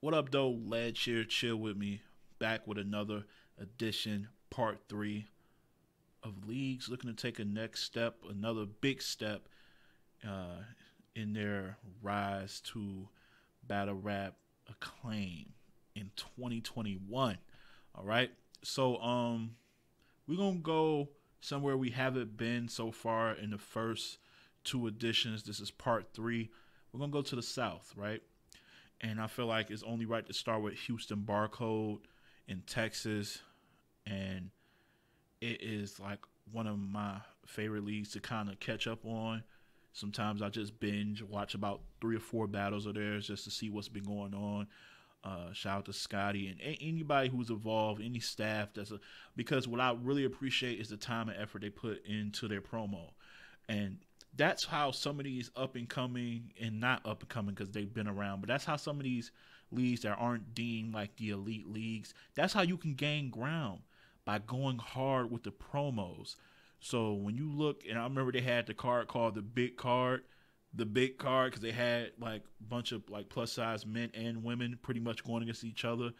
What up, though? Lad Here, chill with me. Back with another edition, part three of leagues looking to take a next step, another big step uh, in their rise to battle rap acclaim in 2021. All right, so um, we're gonna go somewhere we haven't been so far in the first two editions. This is part three. We're gonna go to the south, right? and I feel like it's only right to start with Houston Barcode in Texas, and it is like one of my favorite leagues to kind of catch up on. Sometimes I just binge watch about three or four battles of theirs just to see what's been going on. Uh, shout out to Scotty and a- anybody who's involved, any staff that's a, because what I really appreciate is the time and effort they put into their promo. And that's how some of these up and coming and not up and coming because they've been around, but that's how some of these leagues that aren't deemed like the elite leagues, that's how you can gain ground by going hard with the promos. So when you look, and I remember they had the card called the big card, the big card, because they had like a bunch of like plus size men and women pretty much going against each other.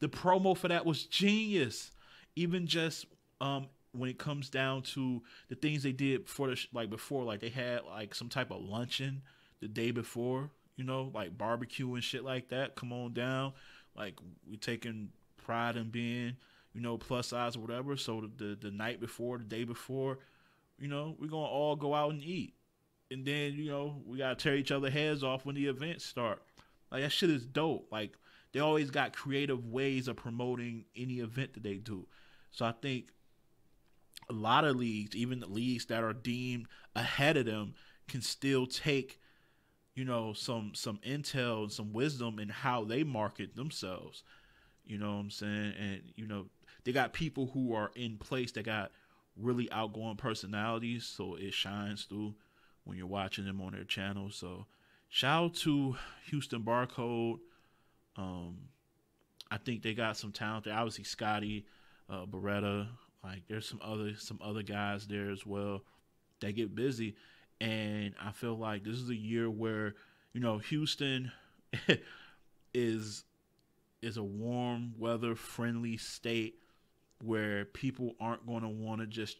The promo for that was genius. Even just um, when it comes down to the things they did before the like before like they had like some type of luncheon the day before you know like barbecue and shit like that come on down like we're taking pride in being you know plus size or whatever so the, the, the night before the day before you know we're gonna all go out and eat and then you know we gotta tear each other heads off when the events start like that shit is dope like they always got creative ways of promoting any event that they do so i think a lot of leagues, even the leagues that are deemed ahead of them, can still take, you know, some some intel and some wisdom in how they market themselves. You know what I'm saying? And you know, they got people who are in place that got really outgoing personalities, so it shines through when you're watching them on their channel. So shout out to Houston Barcode. Um I think they got some talent there. Obviously Scotty, uh, Beretta, like there's some other some other guys there as well. They get busy, and I feel like this is a year where you know Houston is is a warm weather friendly state where people aren't going to want to just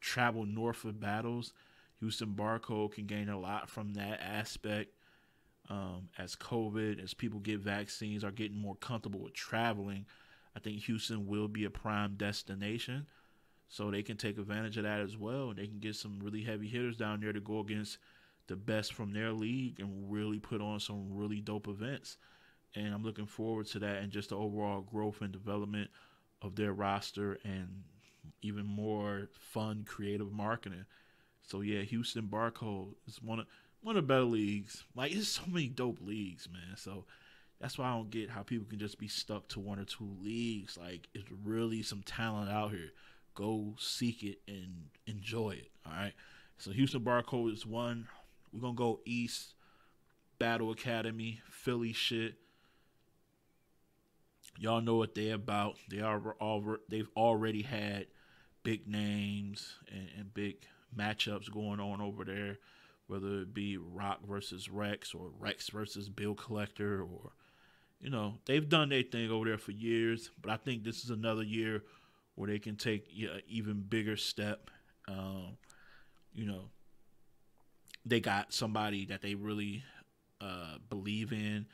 travel north for battles. Houston barcode can gain a lot from that aspect. Um, as COVID, as people get vaccines, are getting more comfortable with traveling, I think Houston will be a prime destination. So they can take advantage of that as well. And they can get some really heavy hitters down there to go against the best from their league and really put on some really dope events. And I'm looking forward to that and just the overall growth and development of their roster and even more fun creative marketing. So yeah, Houston Barco is one of one of the better leagues. Like there's so many dope leagues, man. So that's why I don't get how people can just be stuck to one or two leagues. Like it's really some talent out here. Go seek it and enjoy it. All right. So Houston Barcode is one. We're gonna go East, Battle Academy, Philly shit. Y'all know what they're about. They are all they've already had big names and, and big matchups going on over there, whether it be Rock versus Rex or Rex versus Bill Collector or you know, they've done their thing over there for years, but I think this is another year where they can take an uh, even bigger step. Um, you know, they got somebody that they really uh, believe in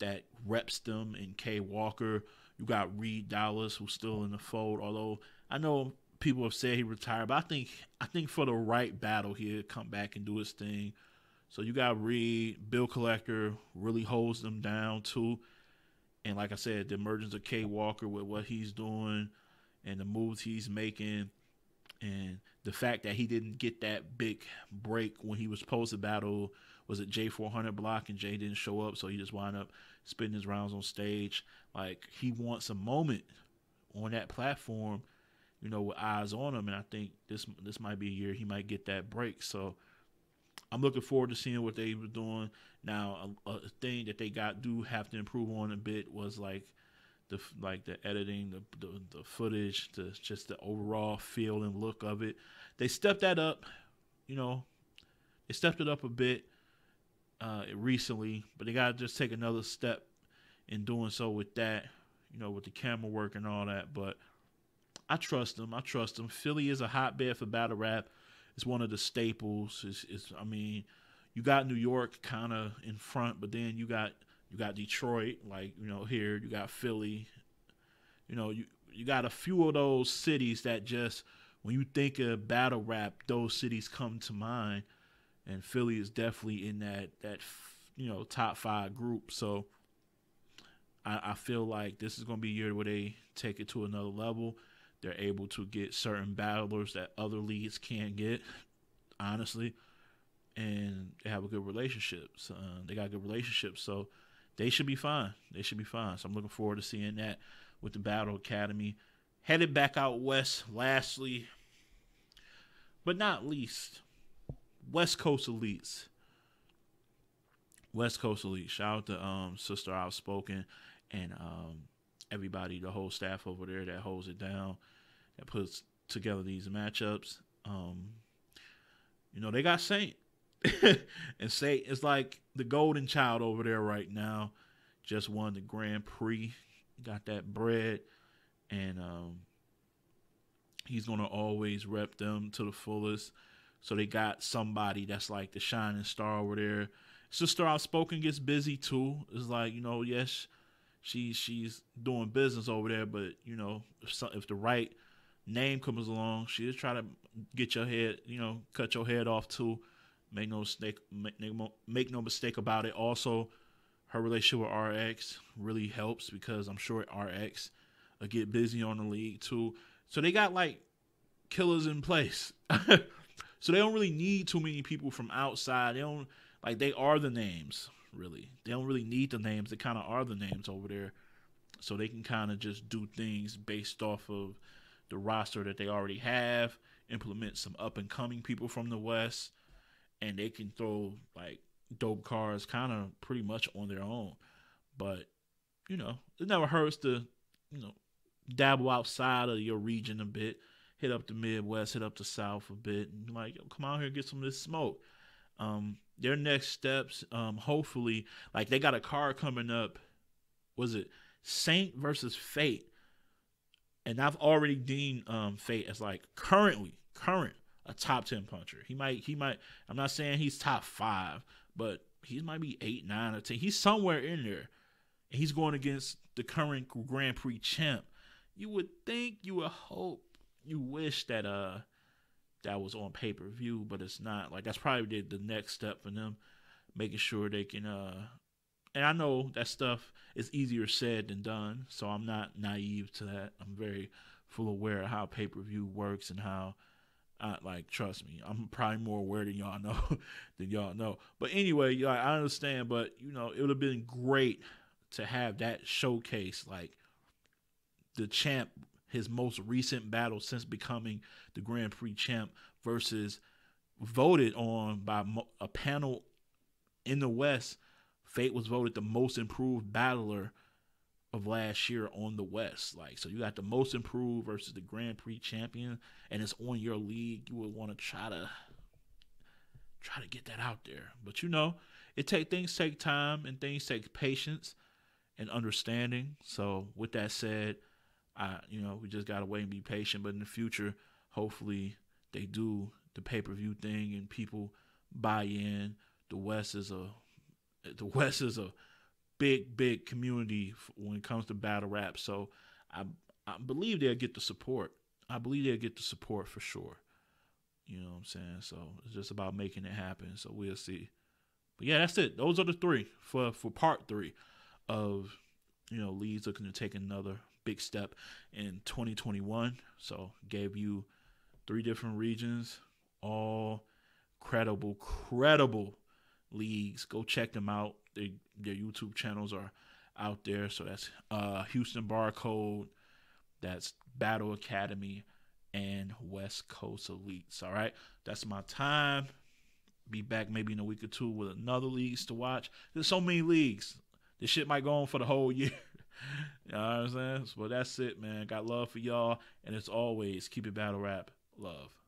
that reps them in Kay Walker. You got Reed Dallas who's still in the fold, although I know people have said he retired, but I think I think for the right battle he'd come back and do his thing. So you got Reed, Bill Collector really holds them down too. And like I said, the emergence of Kay Walker with what he's doing, and the moves he's making and the fact that he didn't get that big break when he was supposed to battle was it J400 block and Jay didn't show up so he just wound up spinning his rounds on stage like he wants a moment on that platform you know with eyes on him and I think this this might be a year he might get that break so I'm looking forward to seeing what they were doing now a, a thing that they got do have to improve on a bit was like the like the editing, the, the, the footage, the just the overall feel and look of it. They stepped that up, you know. They stepped it up a bit uh, recently, but they got to just take another step in doing so with that, you know, with the camera work and all that. But I trust them. I trust them. Philly is a hotbed for battle rap. It's one of the staples. It's, it's I mean, you got New York kind of in front, but then you got you got Detroit, like you know here. You got Philly. You know you you got a few of those cities that just when you think of battle rap, those cities come to mind, and Philly is definitely in that that you know top five group. So I, I feel like this is going to be a year where they take it to another level. They're able to get certain battlers that other leagues can't get, honestly, and they have a good relationship. So, uh, they got good relationships. So they should be fine. They should be fine. So I'm looking forward to seeing that with the Battle Academy. Headed back out west, lastly, but not least, West Coast Elites. West Coast Elite. Shout out to um, Sister Outspoken and um, everybody, the whole staff over there that holds it down, that puts together these matchups. Um, you know, they got Saint. and say it's like the golden child over there right now just won the Grand Prix, got that bread, and um, he's gonna always rep them to the fullest. So they got somebody that's like the shining star over there. Sister Outspoken gets busy too. It's like you know, yes, she she's doing business over there, but you know, if, if the right name comes along, she'll try to get your head, you know, cut your head off too. Make no mistake, make, make no mistake about it. Also, her relationship with RX really helps because I'm sure RX will get busy on the league too. So they got like killers in place. so they don't really need too many people from outside. They don't like they are the names really. They don't really need the names. They kind of are the names over there. So they can kind of just do things based off of the roster that they already have, implement some up and coming people from the West and they can throw like dope cars kind of pretty much on their own. But you know, it never hurts to you know dabble outside of your region a bit, hit up the Midwest, hit up the South a bit, and like come out here and get some of this smoke. Um, their next steps, um, hopefully, like they got a car coming up. Was it Saint versus Fate? And I've already deemed um, Fate as like currently current a top ten puncher. He might he might I'm not saying he's top five, but he might be eight, nine, or ten. He's somewhere in there. And he's going against the current Grand Prix champ. You would think, you would hope, you wish that uh that was on pay per view, but it's not. Like that's probably the, the next step for them, making sure they can uh and I know that stuff is easier said than done, so I'm not naive to that. I'm very full aware of how pay per view works and how I, like trust me, I'm probably more aware than y'all know than y'all know. But anyway, like, I understand, but you know, it would have been great to have that showcase like the champ his most recent battle since becoming the Grand Prix champ versus voted on by a panel in the West. Fate was voted the most improved battler of last year on the West. Like, so you got the most improved versus the Grand Prix champion, and it's on your league. You would want to try to try to get that out there. But you know, it take things take time and things take patience and understanding. So with that said, I you know, we just gotta wait and be patient. But in the future, hopefully they do the pay per view thing and people buy in. The West is a the West is a big, big community when it comes to battle rap. So I, I believe they'll get the support. I believe they'll get the support for sure. You know what I'm saying? So it's just about making it happen. So we'll see. But yeah, that's it. Those are the three for for part three of you know Leeds looking to take another big step in 2021. So gave you three different regions, all credible, credible leagues. Go check them out they their YouTube channels are out there. So that's uh, Houston Barcode, that's Battle Academy, and West Coast Elites. All right, that's my time. Be back maybe in a week or two with another leagues to watch. There's so many leagues. This shit might go on for the whole year. you know what I'm saying? But so that's it, man. Got love for y'all. And as always, keep it battle rap. Love.